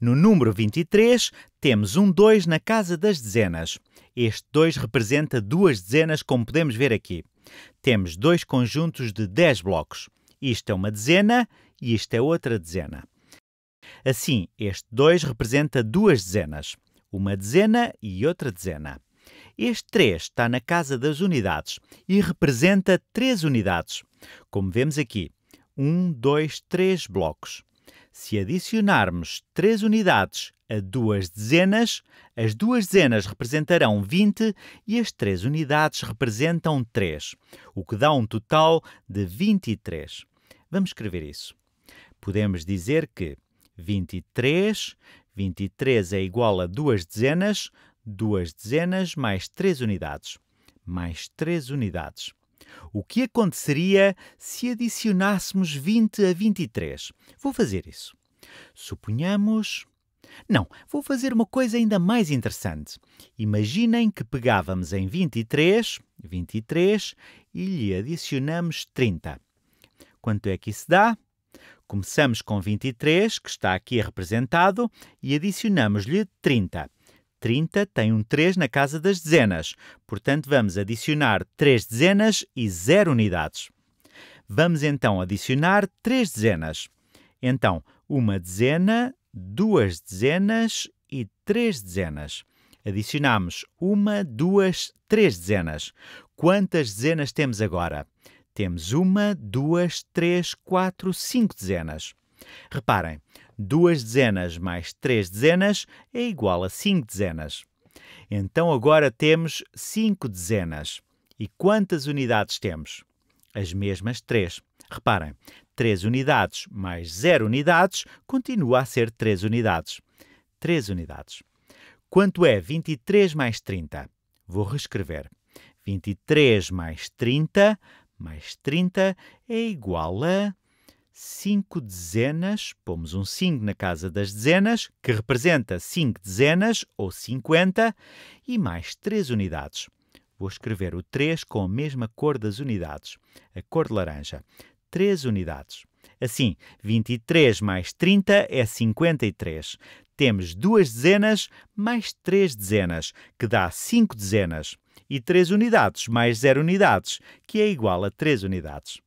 No número 23, temos um 2 na casa das dezenas. Este 2 representa duas dezenas, como podemos ver aqui. Temos dois conjuntos de 10 blocos. Isto é uma dezena e isto é outra dezena. Assim, este 2 representa duas dezenas, uma dezena e outra dezena. Este 3 está na casa das unidades e representa 3 unidades, como vemos aqui. 1, 2, 3 blocos. Se adicionarmos 3 unidades a 2 dezenas, as 2 dezenas representarão 20 e as 3 unidades representam 3, o que dá um total de 23. Vamos escrever isso. Podemos dizer que 23, 23 é igual a 2 dezenas, 2 dezenas mais 3 unidades, mais 3 unidades. O que aconteceria se adicionássemos 20 a 23? Vou fazer isso. Suponhamos. Não, vou fazer uma coisa ainda mais interessante. Imaginem que pegávamos em 23, 23 e lhe adicionamos 30. Quanto é que isso dá? Começamos com 23, que está aqui representado, e adicionamos-lhe 30. 30 tem um 3 na casa das dezenas, portanto vamos adicionar 3 dezenas e 0 unidades. Vamos então adicionar 3 dezenas. Então, uma dezena, duas dezenas e três dezenas. Adicionamos uma, duas, três dezenas. Quantas dezenas temos agora? Temos uma, duas, três, quatro, cinco dezenas. Reparem, duas dezenas mais três dezenas é igual a cinco dezenas. Então agora temos cinco dezenas. E quantas unidades temos? As mesmas três. Reparem, três unidades mais zero unidades continua a ser três unidades. Três unidades. Quanto é 23 mais 30? Vou reescrever. 23 mais 30 mais 30 é igual a cinco dezenas, pomos um 5 na casa das dezenas, que representa 5 dezenas ou 50, e mais 3 unidades. Vou escrever o 3 com a mesma cor das unidades, a cor de laranja. 3 unidades. Assim, 23 mais 30 é 53. Temos duas dezenas mais três dezenas, que dá 5 dezenas. E 3 unidades mais 0 unidades, que é igual a 3 unidades.